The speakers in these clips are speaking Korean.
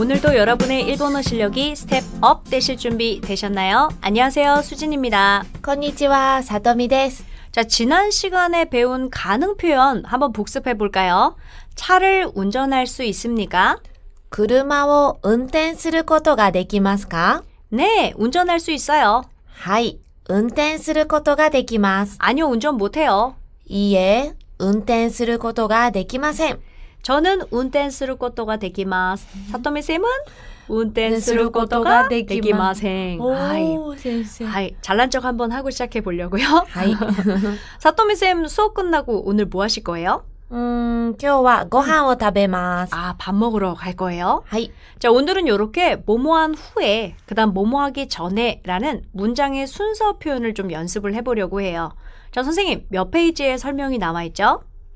오늘도 여러분의 일본어 실력이 스텝업 되실 준비 되셨나요? 안녕하세요. 수진입니다. 건니치와 사더미 데스. 자, 지난 시간에 배운 가능 표현 한번 복습해 볼까요? 차를 운전할 수 있습니까? 그車を運転することができますか? 네, 운전할 수 있어요. はい、運転することができます. 아니요, 운전 못 해요. いいえ、運転することができません。 저는 운댄스루 꽃도가 되기마스. 사토미 쌤은 운댄스루 꽃도가 되기마생. 오, 하이. 잘난 척 한번 하고 시작해 보려고요. 사토미 쌤 수업 끝나고 오늘 뭐 하실 거예요? 음, 今日はご飯を食べます. 아, 밥 먹으러 갈 거예요? 하이. 자, 오늘은 이렇게 뭐뭐한 후에, 그 다음 뭐뭐하기 전에 라는 문장의 순서 표현을 좀 연습을 해보려고 해요. 자, 선생님, 몇 페이지에 설명이 나와 있죠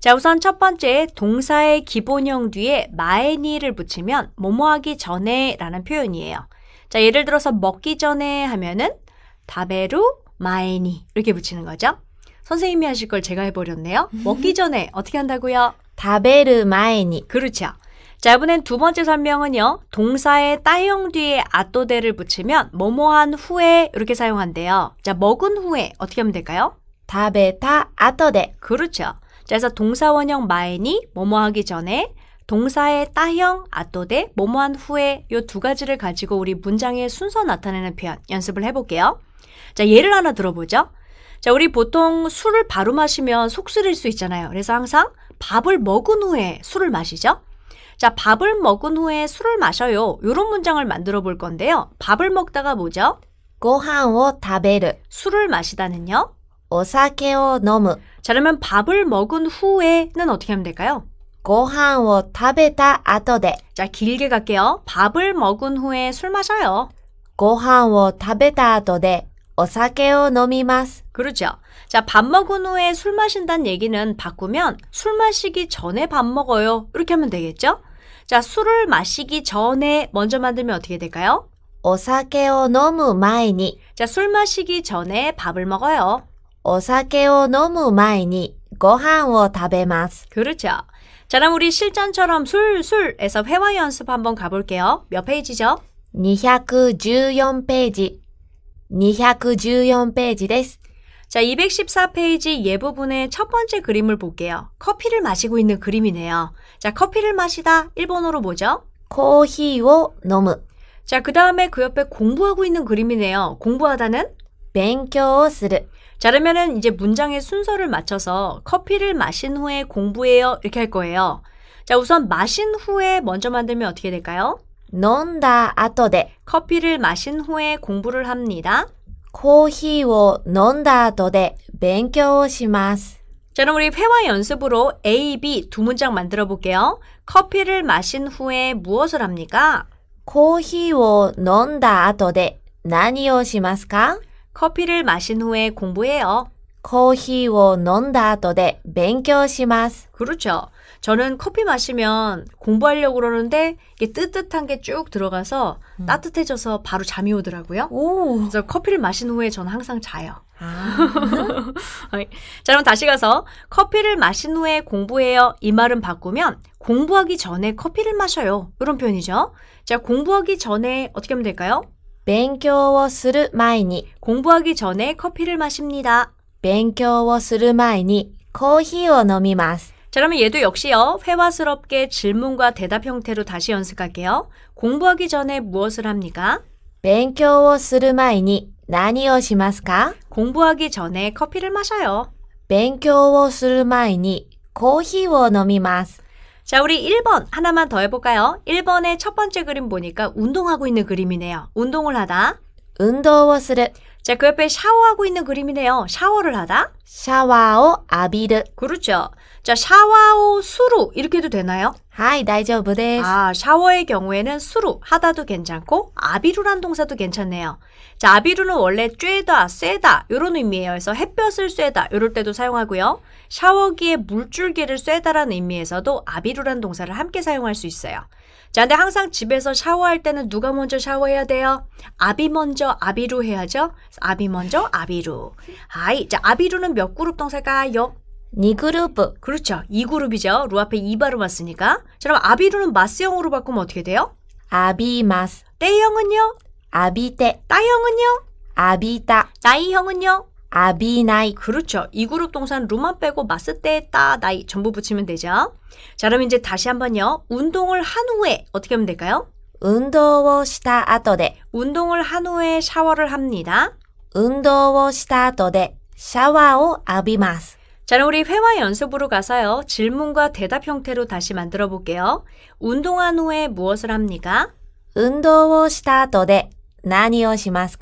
자, 우선 첫 번째 동사의 기본형 뒤에 마에니를 붙이면 뭐뭐하기 전에라는 표현이에요. 자, 예를 들어서 먹기 전에 하면은 다베루 마에니 이렇게 붙이는 거죠. 선생님이 하실 걸 제가 해버렸네요. 음. 먹기 전에 어떻게 한다고요? 다베르 마에니. 그렇죠. 자, 이번엔 두 번째 설명은요. 동사의 따형 뒤에 아또데를 붙이면 뭐뭐한 후에 이렇게 사용한대요. 자, 먹은 후에 어떻게 하면 될까요? 다베타 아또데. 그렇죠. 그래서 동사원형 마엔이 뭐뭐 하기 전에 동사의 따형 아또데 뭐뭐한 후에 요 두 가지를 가지고 우리 문장의 순서 나타내는 표현 연습을 해볼게요. 자 예를 하나 들어보죠. 자 우리 보통 술을 바로 마시면 속쓰릴 수 있잖아요. 그래서 항상 밥을 먹은 후에 술을 마시죠. 자, 밥을 먹은 후에 술을 마셔요. 요런 문장을 만들어 볼 건데요. 밥을 먹다가 뭐죠? 고항を 다베르 술을 마시다는요. 오사케오 노무 자, 그러면 밥을 먹은 후에는 어떻게 하면 될까요? 고한을 타베다 아토데. 자, 길게 갈게요. 밥을 먹은 후에 술 마셔요. 고한을 타베다 아토데. 오사케오 노미마스. 그렇죠. 자, 밥 먹은 후에 술 마신다는 얘기는 바꾸면 술 마시기 전에 밥 먹어요. 이렇게 하면 되겠죠? 자, 술을 마시기 전에 먼저 만들면 어떻게 될까요? 오사케오 너무 마이니. 자, 술 마시기 전에 밥을 먹어요. お酒を飲む前にご飯を食べます. 그렇죠. 자, 그럼 우리 실전처럼 술술에서 회화 연습 한번 가볼게요. 몇 페이지죠? 214페이지. 214페이지 です. 자, 214페이지 예부분의 첫 번째 그림을 볼게요. 커피를 마시고 있는 그림이네요. 자, 커피를 마시다. 일본어로 뭐죠? 코히오 너무. 자, 그 다음에 그 옆에 공부하고 있는 그림이네요. 공부하다는? 勉強する. 자, 그러면은 이제 문장의 순서를 맞춰서 커피를 마신 후에 공부해요. 이렇게 할 거예요. 자, 우선 마신 후에 먼저 만들면 어떻게 될까요? 논다 아토데. 커피를 마신 후에 공부를 합니다. 코히오 논다 아토데 勉強します. 자, 그럼 우리 회화 연습으로 A, B 두 문장 만들어 볼게요. 커피를 마신 후에 무엇을 합니까? 코히ヒー다아ん데後で何をしますか 커피를 마신 후에 공부해요. 커피를 논다 더で勉強します. 그렇죠. 저는 커피 마시면 공부하려고 그러는데 이게 뜨뜻한 게 쭉 들어가서 음. 따뜻해져서 바로 잠이 오더라고요. 오. 그래서 커피를 마신 후에 저는 항상 자요. 아. 네. 자, 그럼 다시 가서 커피를 마신 후에 공부해요. 이 말은 바꾸면 공부하기 전에 커피를 마셔요. 이런 표현이죠. 자, 공부하기 전에 어떻게 하면 될까요? 勉強をする 마이니 공부하기 전에 커피를 마십니다. 勉強をする 마이니 커피を飲みます. 자, 그러면 얘도 역시요. 회화스럽게 질문과 대답 형태로 다시 연습할게요. 공부하기 전에 무엇을 합니까? 勉強をする 마이니 何をしますか? 공부하기 전에 커피를 마셔요. 勉強をする前にコーヒーを飲みます。 자, 우리 1번 하나만 더 해볼까요? 1번의 첫 번째 그림 보니까 운동하고 있는 그림이네요. 운동을 하다. 운동をする. 자, 그 옆에 샤워하고 있는 그림이네요. 샤워를 하다. 샤와오 아비르. 그렇죠. 자, 샤와오 수루 이렇게 도 되나요? 하이, 다이저브 데스. 아, 샤워의 경우에는 수루 하다도 괜찮고 아비루란 동사도 괜찮네요. 자, 아비루는 원래 쬐다, 쐬다 이런 의미예요. 그래서 햇볕을 쐬다 이럴 때도 사용하고요. 샤워기에 물줄기를 쐬다라는 의미에서도 아비루란 동사를 함께 사용할 수 있어요. 자, 근데 항상 집에서 샤워할 때는 누가 먼저 샤워해야 돼요? 아비 먼저 아비루 해야죠. 아비 먼저 아비루. 하이. 자, 아비루는 몇 그룹 동사일까요? 니 네 그룹. 그렇죠. 이 그룹이죠. 루 앞에 이 발음 왔으니까. 자, 그럼 아비루는 마스형으로 바꾸면 어떻게 돼요? 아비마스. 때형은요? 아비떼. 따형은요? 아비따 나이형은요? 아비나이. 그렇죠. 이 그룹 동사는 루만 빼고 마스 때, 따, 나이 전부 붙이면 되죠. 자, 그럼 이제 다시 한번요. 운동을 한 후에 어떻게 하면 될까요? 운동을 시다 아더데. 운동을 한 후에 샤워를 합니다. 운동을 시다 아더데. 샤와오 아비마스. 자, 우리 회화 연습으로 가서요. 질문과 대답 형태로 다시 만들어 볼게요. 운동한 후에 무엇을 합니까? 운동을 시다도데 나니오 시마스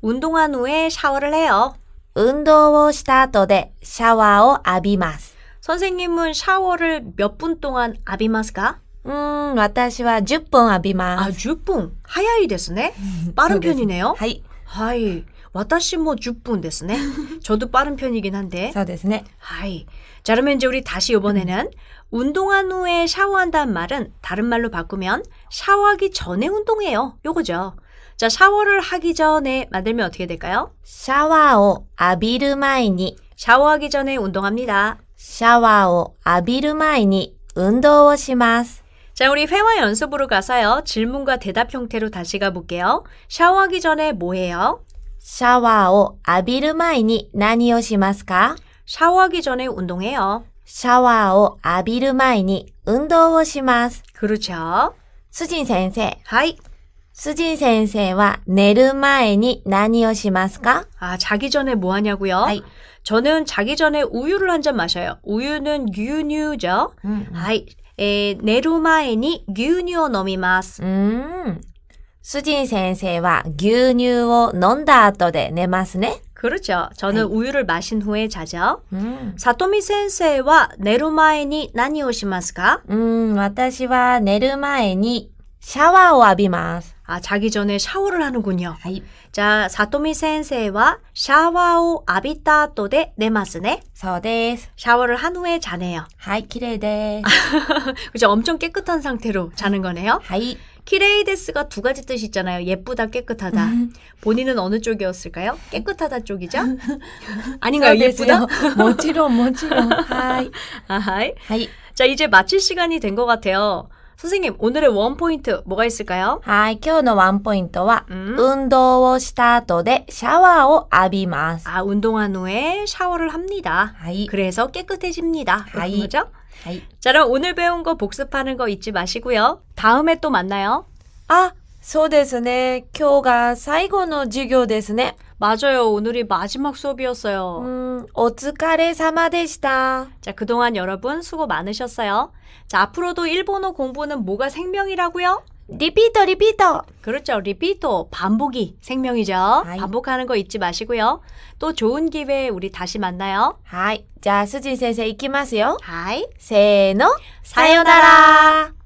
운동한 후에 샤워를 해요. 운동을 시다도데 샤와오 아비마스. 선생님은 샤워를 몇 분 동안 아비마스까? 음, 私は10분 아비마스. 아, 10분. 하야이 됐으네. 빠른 편이네요. 하이. はい。私も10分ですね。저도빠른편이긴한 데. そうです 하이. 자, 그러면 이제 우리 다시 이번에는 운동한 후에 샤워한다는 말은 다른 말로 바꾸면 샤워하기 전에 운동해요. 요거죠. 자, 샤워를 하기 전에 만들면 어떻게 될까요? 샤워오 아비르마이니. 샤워하기 전에 운동합니다. 샤워오 아비르마이니 운동을します. 자, 우리 회화 연습으로 가서요. 질문과 대답 형태로 다시 가볼게요. 샤워하기 전에 뭐 해요? 샤워ワ 아비르 마る前に何をしますか 샤워하기 전에 운동해요. 샤워ワ 아비르 마る前 운동을 시마스. 그렇죠. 수진 선생. 生 하이. スジン先生は寝る前に何をしますか 아, 자기 전에 뭐 하냐고요? 하이. 저는 자기 전에 우유를 한 잔 마셔요. 우유는 뉴뉴죠. 음, 음. 하이. えー、寝る前に牛乳を飲みます。うん。수진先生は牛乳を飲んだ後で寝ますね。그렇죠저는우유를마신후에자죠음사토미先生は寝る前に何をしますかうん、私は寝る前に 샤워を浴びます。 아, 자기 전에 샤워를 하는군요. 아이. 자, 사토미 센세이와 샤워오 아비타 또데 네마스네. 서데스. 샤워를 한 후에 자네요. 하이 키레이데. 그죠? 엄청 깨끗한 상태로 자는 거네요. 하이. 키레이데스가 두 가지 뜻이 있잖아요. 예쁘다, 깨끗하다. 음. 본인은 어느 쪽이었을까요? 깨끗하다 쪽이죠? 아닌가요? 예쁘다? 멋지러, 멋지러. 하이. 아, 하이. 하이. 자, 이제 마칠 시간이 된 것 같아요. 선생님, 오늘의 원포인트 뭐가 있을까요? はい今日のワンポイントは運動をした後でシャワ 아, 음. 아, 운동한 후에 샤워를 합니다. はい。 그래서 깨끗해집니다. はい。죠 그렇죠? 자, 그럼 오늘 배운 거 복습하는 거 잊지 마시고요. 다음에 또 만나요. 아, そうですね。今日が最後の授業ですね。 맞아요. 오늘이 마지막 수업이었어요. 음, 어츠카레 사마데시다. 자, 그동안 여러분 수고 많으셨어요. 자, 앞으로도 일본어 공부는 뭐가 생명이라고요? 리피터 리피터 그렇죠 리피터 반복이 생명이죠 아이. 반복하는 거 잊지 마시고요 또 좋은 기회에 우리 다시 만나요 하이 자 수진 선생 이키마스요 하이 세노 사요나라